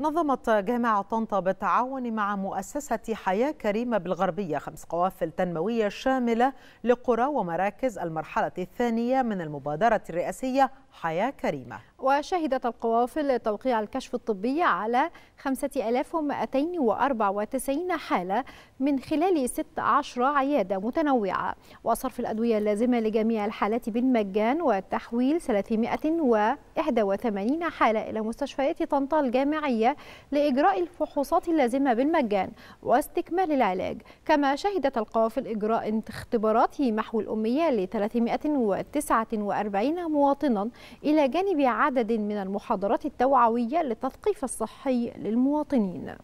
نظمت جامعة طنطا بالتعاون مع مؤسسة حياة كريمة بالغربية خمس قوافل تنموية شاملة لقرى ومراكز المرحلة الثانية من المبادرة الرئاسية حياة كريمة وشهدت القوافل توقيع الكشف الطبي على 5294 حالة من خلال 16 عيادة متنوعة وصرف الأدوية اللازمة لجميع الحالات بالمجان وتحويل 381 حالة إلى مستشفيات طنطا الجامعية لإجراء الفحوصات اللازمة بالمجان واستكمال العلاج كما شهدت القوافل إجراء اختبارات محو الأمية ل 349 مواطنا إلى جانب عدد عدد من المحاضرات التوعوية للتثقيف الصحي للمواطنين